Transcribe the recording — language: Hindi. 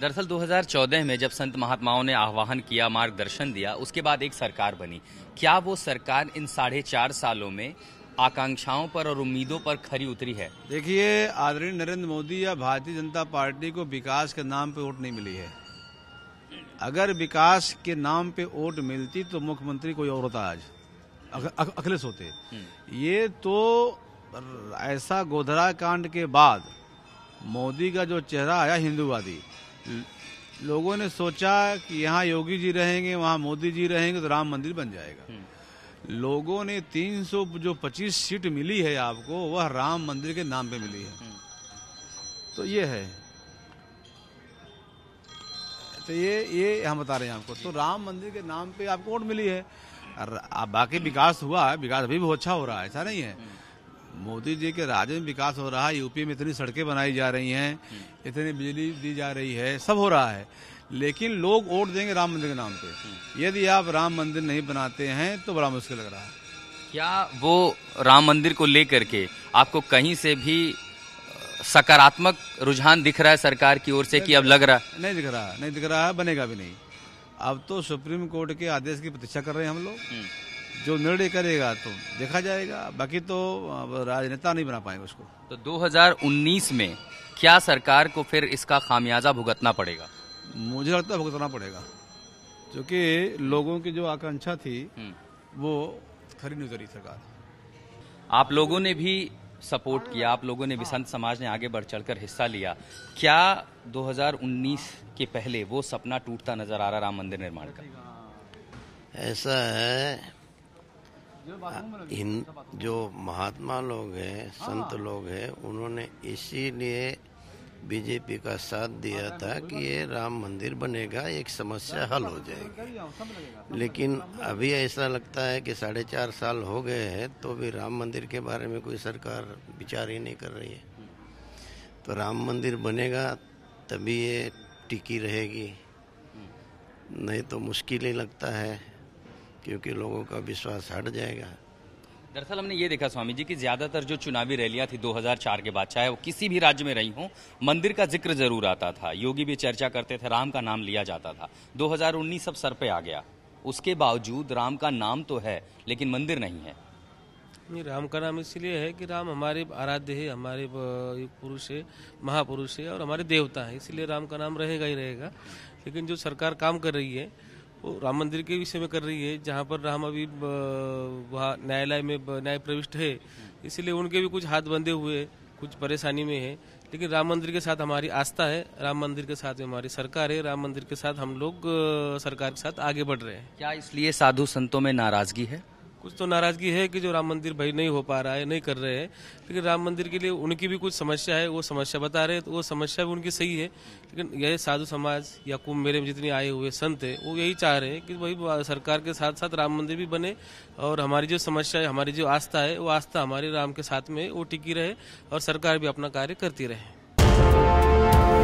दरअसल 2014 में जब संत महात्माओं ने आह्वान किया मार्गदर्शन दिया उसके बाद एक सरकार बनी क्या वो सरकार इन साढ़े चार सालों में आकांक्षाओं पर और उम्मीदों पर खरी उतरी है देखिए आदरणीय नरेंद्र मोदी या भारतीय जनता पार्टी को विकास के नाम पर वोट नहीं मिली है अगर विकास के नाम पे वोट मिलती तो मुख्यमंत्री कोई और होता आज अखिलेश होते हम्म। ये तो ऐसा गोधरा कांड के बाद मोदी का जो चेहरा आया हिंदूवादी लोगों ने सोचा कि यहाँ योगी जी रहेंगे वहाँ मोदी जी रहेंगे तो राम मंदिर बन जाएगा हम्म। लोगों ने 300 जो 25 सीट मिली है आपको वह राम मंदिर के नाम पे मिली है हम्म। तो ये है तो ये ये हम बता रहे हैं आपको तो राम मंदिर के नाम पे आपको वोट मिली है बाकी विकास हुआ है विकास अभी भी अच्छा हो रहा है ऐसा नहीं है हम्म। मोदी जी के राज्य में विकास हो रहा है यूपी में इतनी सड़कें बनाई जा रही हैं हम्म। इतनी बिजली दी जा रही है सब हो रहा है लेकिन लोग वोट देंगे राम मंदिर के नाम पे हम्म। यदि आप राम मंदिर नहीं बनाते हैं तो बड़ा मुश्किल लग रहा है क्या वो राम मंदिर को लेकर के आपको कहीं से भी सकारात्मक रुझान दिख रहा है सरकार की ओर से कि अब लग रहा है नहीं दिख रहा है नहीं दिख रहा है बनेगा भी नहीं अब तो सुप्रीम कोर्ट के आदेश की प्रतीक्षा कर रहे हैं हम लोग हम्म। जो निर्णय करेगा तो देखा जाएगा बाकी तो राजनेता नहीं बना पाएंगे उसको तो 2019 में क्या सरकार को फिर इसका खामियाजा भुगतना पड़ेगा मुझे लगता है भुगतना पड़ेगा क्योंकि लोगों की जो आकांक्षा थी हम्म। वो खरी नहीं उतरी सरकार आप लोगों ने भी सपोर्ट किया आप लोगों ने विसंत समाज ने आगे बढ़ चढ़कर हिस्सा लिया क्या 2019 के पहले वो सपना टूटता नजर आ रहा राम मंदिर निर्माण का ऐसा है इन जो महात्मा लोग हैं संत हाँ। लोग हैं उन्होंने इसीलिए बीजेपी का साथ दिया था कि ये राम मंदिर बनेगा एक समस्या हल हो जाएगी लेकिन अभी ऐसा लगता है कि साढ़े चार साल हो गए हैं तो भी राम मंदिर के बारे में कोई सरकार विचार ही नहीं कर रही है तो राम मंदिर बनेगा तभी ये टिकी रहेगी नहीं तो मुश्किल ही लगता है क्योंकि लोगों का विश्वास हट जाएगा दरअसल हमने ये देखा स्वामी जी कि ज्यादातर जो चुनावी रैलियां थी 2004 के बाद चाहे वो किसी भी राज्य में रही हो मंदिर का जिक्र जरूर आता था योगी भी चर्चा करते थे राम का नाम लिया जाता था 2019 सब सर पे आ गया उसके बावजूद राम का नाम तो है लेकिन मंदिर नहीं है नहीं राम का नाम इसलिए है कि राम हमारे आराध्य है हमारे पुरुष है महापुरुष है और हमारे देवता है इसलिए राम का नाम रहेगा ही रहेगा लेकिन जो सरकार काम कर रही है वो राम मंदिर के विषय में कर रही है जहाँ पर राम अभी वहाँ न्यायालय में न्याय प्रविष्ट है इसीलिए उनके भी कुछ हाथ बंधे हुए कुछ परेशानी में है लेकिन राम मंदिर के साथ हमारी आस्था है राम मंदिर के साथ हमारी सरकार है राम मंदिर के साथ हम लोग सरकार के साथ आगे बढ़ रहे हैं क्या इसलिए साधु संतों में नाराजगी है कुछ तो नाराजगी है कि जो राम मंदिर भाई नहीं हो पा रहा है नहीं कर रहे हैं लेकिन राम मंदिर के लिए उनकी भी कुछ समस्या है वो समस्या बता रहे हैं तो वो समस्या भी उनकी सही है लेकिन यह साधु समाज या कुंभ मेले में जितने आए हुए संत हैं वो यही चाह रहे हैं कि भाई सरकार के साथ साथ राम मंदिर भी बने और हमारी जो समस्या है हमारी जो आस्था है वो आस्था हमारे राम के साथ में वो टिकी रहे और सरकार भी अपना कार्य करती रहे